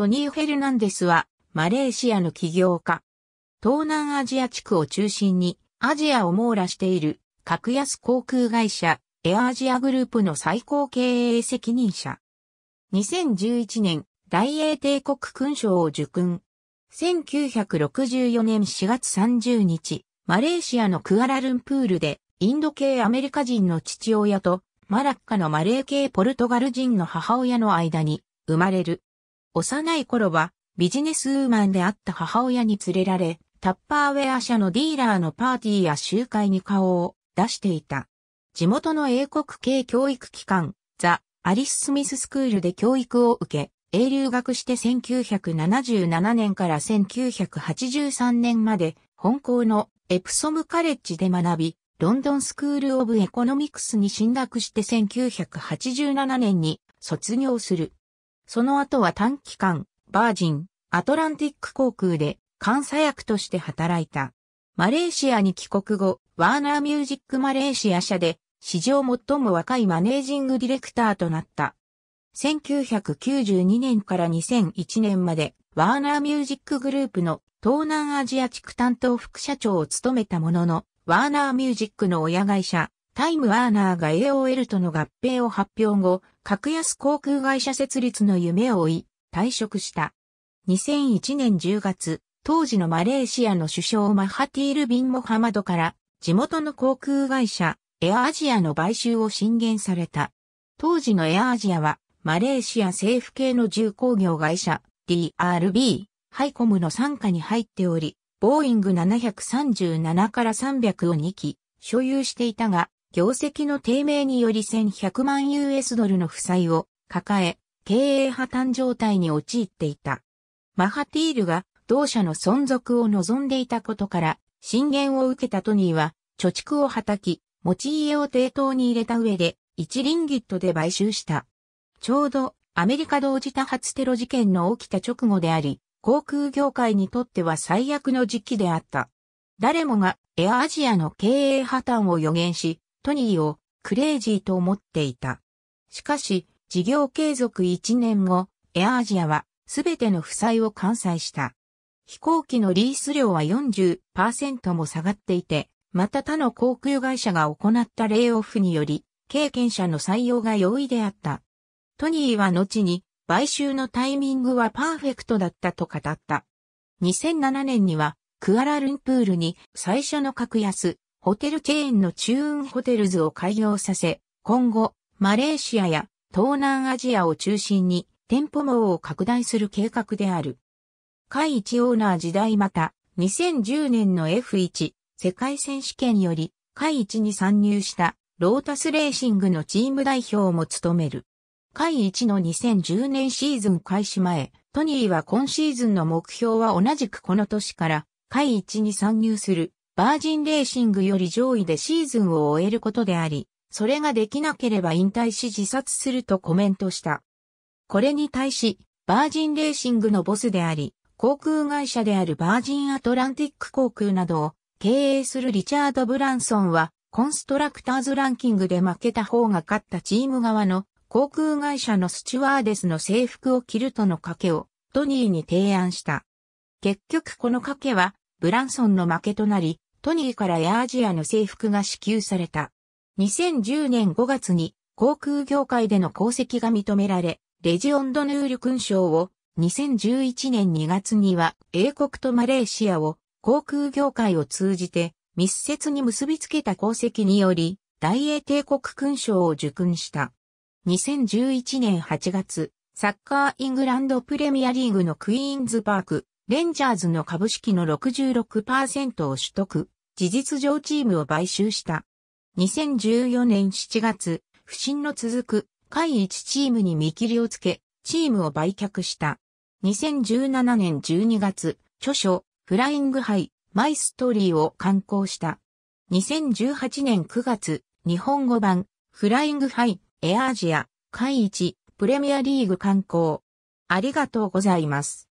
トニー・フェルナンデスは、マレーシアの起業家。東南アジア地区を中心に、アジアを網羅している、格安航空会社、エアアジアグループの最高経営責任者。2011年、大英帝国勲章を受勲。1964年4月30日、マレーシアのクアラルンプールで、インド系アメリカ人の父親と、マラッカのマレー系ポルトガル人の母親の間に、生まれる。幼い頃はビジネスウーマンであった母親に連れられ、タッパーウェア社のディーラーのパーティーや集会に顔を出していた。地元の英国系教育機関、ザ・アリス・スミススクールで教育を受け、英留学して1977年から1983年まで、本校のエプソムカレッジで学び、ロンドンスクール・オブ・エコノミクスに進学して1987年に卒業する。その後は短期間、バージン、アトランティック航空で監査役として働いた。マレーシアに帰国後、ワーナーミュージックマレーシア社で史上最も若いマネージングディレクターとなった。1992年から2001年までワーナーミュージックグループの東南アジア地区担当副社長を務めたものの、ワーナーミュージックの親会社、タイムワーナーが AOL との合併を発表後、格安航空会社設立の夢を追い、退職した。2001年10月、当時のマレーシアの首相マハティール・ビン・モハマドから地元の航空会社エアアジアの買収を進言された。当時のエアアジアはマレーシア政府系の重工業会社 DRB ハイコムの傘下に入っており、ボーイング737から300を2機所有していたが、業績の低迷により1100万 US ドルの負債を抱え、経営破綻状態に陥っていた。マハティールが同社の存続を望んでいたことから、進言を受けたトニーは、貯蓄をはたき、持ち家を抵当に入れた上で、1リンギットで買収した。ちょうど、アメリカ同時多発テロ事件の起きた直後であり、航空業界にとっては最悪の時期であった。誰もがエアアジアの経営破綻を予言し、トニーをクレイジーと思っていた。しかし、事業継続1年後、エアアジアはすべての負債を完済した。飛行機のリース料は40%も下がっていて、また他の航空会社が行ったレイオフにより、経験者の採用が容易であった。トニーは後に、買収のタイミングはパーフェクトだったと語った。2007年には、クアラルンプールに最初の格安ホテルチェーンのチューンホテルズを開業させ、今後、マレーシアや東南アジアを中心に店舗網を拡大する計画である。会一オーナー時代また、2010年の F1 世界選手権より、会一に参入したロータスレーシングのチーム代表も務める。会一の2010年シーズン開始前、トニーは今シーズンの目標は同じくこの年から、会一に参入するバージンレーシングより上位でシーズンを終えることであり、それができなければ引退し自殺するとコメントした。これに対し、バージンレーシングのボスであり、航空会社であるバージンアトランティック航空などを経営するリチャード・ブランソンは、コンストラクターズランキングで負けた方が勝ったチーム側の航空会社のスチュワーデスの制服を着るとの賭けをトニーに提案した。結局この賭けはブランソンの負けとなり、トニーからエアアジアの制服が支給された。2010年5月に航空業界での功績が認められ、レジオンドヌール勲章を2011年2月には英国とマレーシアを航空業界を通じて密接に結びつけた功績により大英帝国勲章を受勲した。2011年8月、サッカーイングランドプレミアリーグのクイーンズパークレンジャーズの株式の66%を取得、事実上チームを買収した。2014年7月、不振の続く、下位1チームに見切りをつけ、チームを売却した。2017年12月、著書、フライングハイ、マイストーリーを刊行した。2018年9月、日本語版、フライングハイ、エアアジア、会一、プレミアリーグ刊行。ありがとうございます。